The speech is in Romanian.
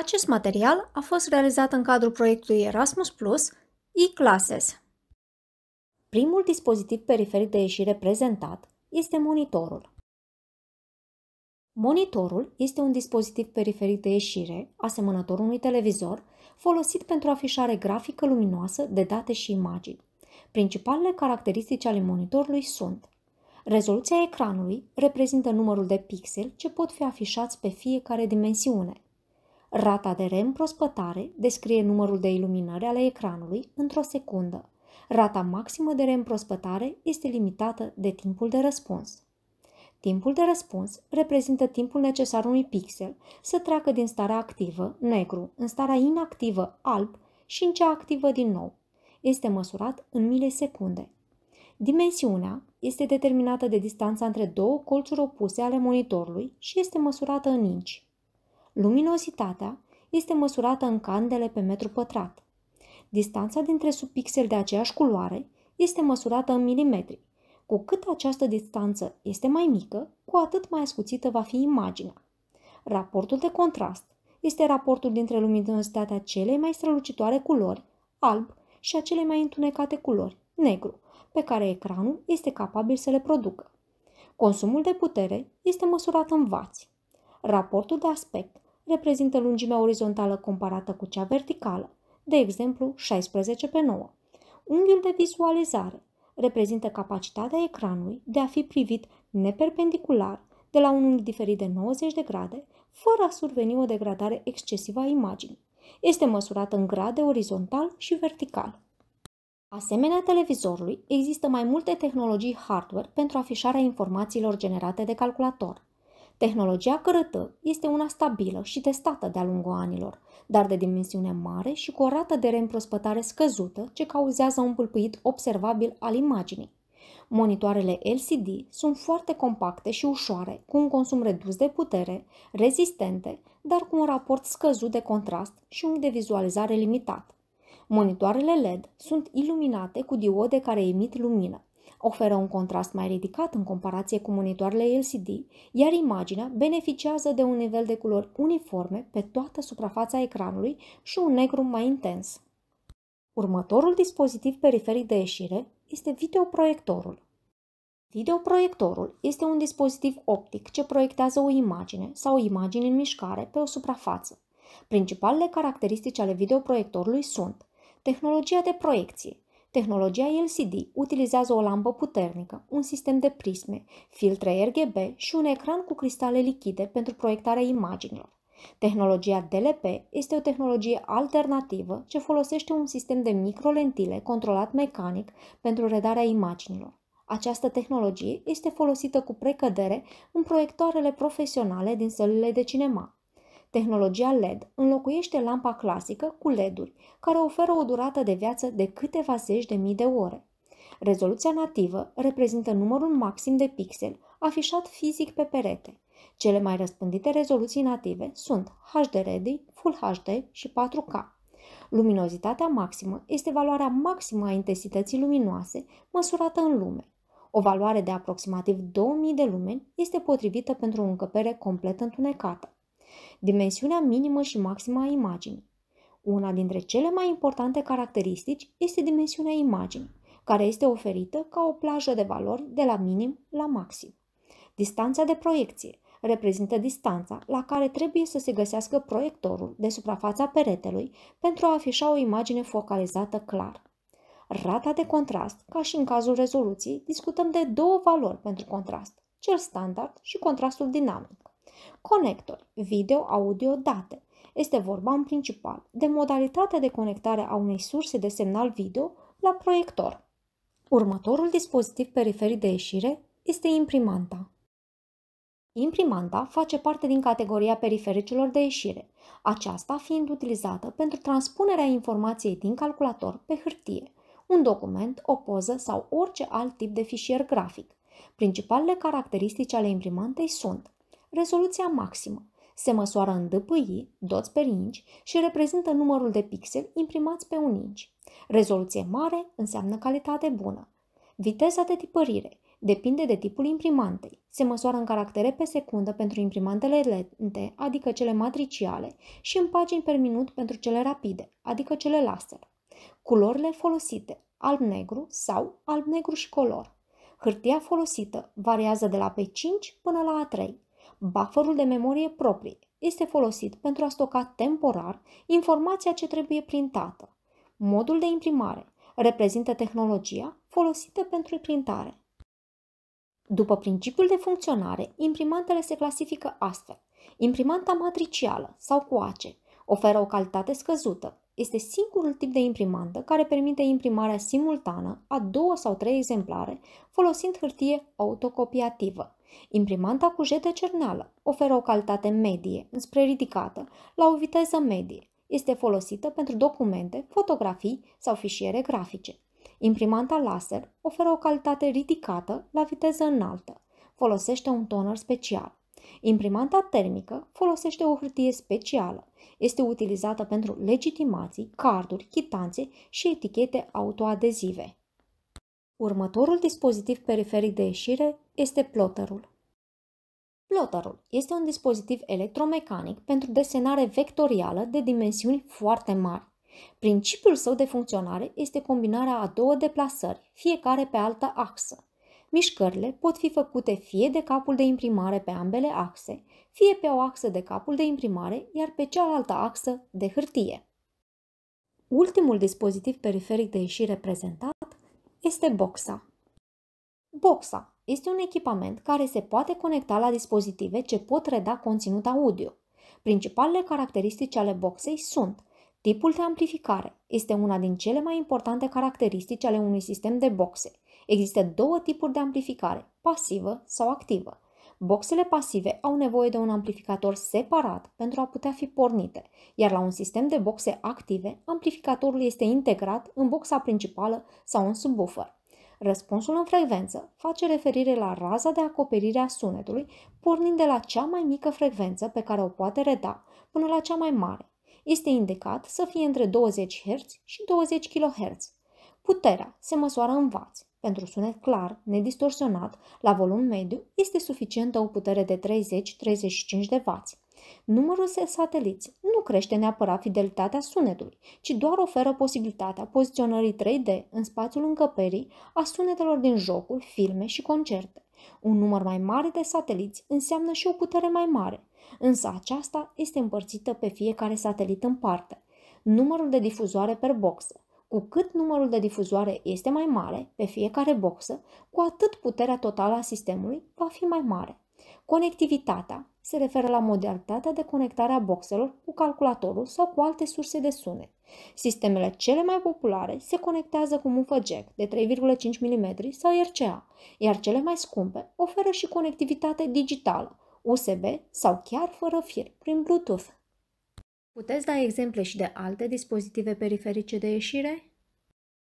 Acest material a fost realizat în cadrul proiectului Erasmus Plus e-classes. Primul dispozitiv periferic de ieșire prezentat este monitorul. Monitorul este un dispozitiv periferic de ieșire, asemănător unui televizor, folosit pentru afișare grafică luminoasă de date și imagini. Principalele caracteristici ale monitorului sunt Rezoluția ecranului reprezintă numărul de pixeli ce pot fi afișați pe fiecare dimensiune – Rata de reîmprospătare descrie numărul de iluminări ale ecranului într-o secundă. Rata maximă de reîmprospătare este limitată de timpul de răspuns. Timpul de răspuns reprezintă timpul necesar unui pixel să treacă din starea activă, negru, în starea inactivă, alb și în cea activă din nou. Este măsurat în milisecunde. Dimensiunea este determinată de distanța între două colțuri opuse ale monitorului și este măsurată în inci. Luminositatea este măsurată în candele pe metru pătrat. Distanța dintre subpixeli de aceeași culoare este măsurată în milimetri. Cu cât această distanță este mai mică, cu atât mai ascuțită va fi imaginea. Raportul de contrast este raportul dintre luminositatea celei mai strălucitoare culori, alb, și a celei mai întunecate culori, negru, pe care ecranul este capabil să le producă. Consumul de putere este măsurat în vați. Raportul de aspect reprezintă lungimea orizontală comparată cu cea verticală, de exemplu 16 pe 9. Unghiul de vizualizare reprezintă capacitatea ecranului de a fi privit neperpendicular de la un unghi diferit de 90 de grade, fără a surveni o degradare excesivă a imaginii. Este măsurată în grade orizontal și vertical. Asemenea televizorului, există mai multe tehnologii hardware pentru afișarea informațiilor generate de calculator. Tehnologia cărătă este una stabilă și testată de-a lungul anilor, dar de dimensiune mare și cu o rată de reîmprospătare scăzută ce cauzează un pâlpâit observabil al imaginii. Monitoarele LCD sunt foarte compacte și ușoare, cu un consum redus de putere, rezistente, dar cu un raport scăzut de contrast și un de vizualizare limitat. Monitoarele LED sunt iluminate cu diode care emit lumină oferă un contrast mai ridicat în comparație cu monitoarele LCD, iar imaginea beneficiază de un nivel de culori uniforme pe toată suprafața ecranului și un negru mai intens. Următorul dispozitiv periferic de ieșire este videoproiectorul. Videoproiectorul este un dispozitiv optic ce proiectează o imagine sau o imagine în mișcare pe o suprafață. Principalele caracteristici ale videoproiectorului sunt tehnologia de proiecție, Tehnologia LCD utilizează o lampă puternică, un sistem de prisme, filtre RGB și un ecran cu cristale lichide pentru proiectarea imaginilor. Tehnologia DLP este o tehnologie alternativă ce folosește un sistem de microlentile controlat mecanic pentru redarea imaginilor. Această tehnologie este folosită cu precădere în proiectoarele profesionale din sălile de cinema, Tehnologia LED înlocuiește lampa clasică cu LED-uri, care oferă o durată de viață de câteva zeci de mii de ore. Rezoluția nativă reprezintă numărul maxim de pixel afișat fizic pe perete. Cele mai răspândite rezoluții native sunt HD Ready, Full HD și 4K. Luminozitatea maximă este valoarea maximă a intensității luminoase măsurată în lume. O valoare de aproximativ 2000 de lumeni este potrivită pentru o încăpere complet întunecată dimensiunea minimă și maximă a imaginii. Una dintre cele mai importante caracteristici este dimensiunea imaginii, care este oferită ca o plajă de valori de la minim la maxim. Distanța de proiecție reprezintă distanța la care trebuie să se găsească proiectorul de suprafața peretelui pentru a afișa o imagine focalizată clar. Rata de contrast, ca și în cazul rezoluției, discutăm de două valori pentru contrast, cel standard și contrastul dinamic. Conector video, audio, date. Este vorba în principal de modalitatea de conectare a unei surse de semnal video la proiector. Următorul dispozitiv periferic de ieșire este imprimanta. Imprimanta face parte din categoria perifericilor de ieșire, aceasta fiind utilizată pentru transpunerea informației din calculator pe hârtie, un document, o poză sau orice alt tip de fișier grafic. Principalele caracteristici ale imprimantei sunt rezoluția maximă. Se măsoară în DPI, doți per inch, și reprezintă numărul de pixeli imprimați pe un inch. Rezoluție mare înseamnă calitate bună. Viteza de tipărire depinde de tipul imprimantei. Se măsoară în caractere pe secundă pentru imprimantele lente, adică cele matriciale, și în pagini per minut pentru cele rapide, adică cele laser. Culorile folosite, alb-negru sau alb-negru și color. Hârtia folosită variază de la P5 până la A3. Bufferul de memorie proprie este folosit pentru a stoca temporar informația ce trebuie printată. Modul de imprimare reprezintă tehnologia folosită pentru printare. După principiul de funcționare, imprimantele se clasifică astfel. Imprimanta matricială sau coace oferă o calitate scăzută, este singurul tip de imprimantă care permite imprimarea simultană a două sau trei exemplare folosind hârtie autocopiativă. Imprimanta cu jet de cerneală oferă o calitate medie, înspre ridicată, la o viteză medie. Este folosită pentru documente, fotografii sau fișiere grafice. Imprimanta laser oferă o calitate ridicată la viteză înaltă. Folosește un toner special. Imprimanta termică folosește o hârtie specială. Este utilizată pentru legitimații, carduri, chitanțe și etichete autoadezive. Următorul dispozitiv periferic de ieșire este plotărul. Plotărul este un dispozitiv electromecanic pentru desenare vectorială de dimensiuni foarte mari. Principiul său de funcționare este combinarea a două deplasări, fiecare pe altă axă. Mișcările pot fi făcute fie de capul de imprimare pe ambele axe, fie pe o axă de capul de imprimare, iar pe cealaltă axă de hârtie. Ultimul dispozitiv periferic de ieșire prezentat este boxa. Boxa este un echipament care se poate conecta la dispozitive ce pot reda conținut audio. Principalele caracteristici ale boxei sunt tipul de amplificare, este una din cele mai importante caracteristici ale unui sistem de boxe, Există două tipuri de amplificare, pasivă sau activă. Boxele pasive au nevoie de un amplificator separat pentru a putea fi pornite, iar la un sistem de boxe active, amplificatorul este integrat în boxa principală sau în subwoofer. Răspunsul în frecvență face referire la raza de acoperire a sunetului, pornind de la cea mai mică frecvență pe care o poate reda până la cea mai mare. Este indicat să fie între 20 Hz și 20 kHz. Puterea se măsoară în vați. Pentru sunet clar, nedistorsionat, la volum mediu, este suficientă o putere de 30-35 de W. Numărul de sateliți nu crește neapărat fidelitatea sunetului, ci doar oferă posibilitatea poziționării 3D în spațiul încăperii a sunetelor din jocuri, filme și concerte. Un număr mai mare de sateliți înseamnă și o putere mai mare, însă aceasta este împărțită pe fiecare satelit în parte. Numărul de difuzoare per boxă, cu cât numărul de difuzoare este mai mare pe fiecare boxă, cu atât puterea totală a sistemului va fi mai mare. Conectivitatea se referă la modalitatea de conectare a boxelor cu calculatorul sau cu alte surse de sunet. Sistemele cele mai populare se conectează cu mufă jack de 3,5 mm sau RCA, iar cele mai scumpe oferă și conectivitate digitală, USB sau chiar fără fir, prin Bluetooth. Puteți da exemple și de alte dispozitive periferice de ieșire?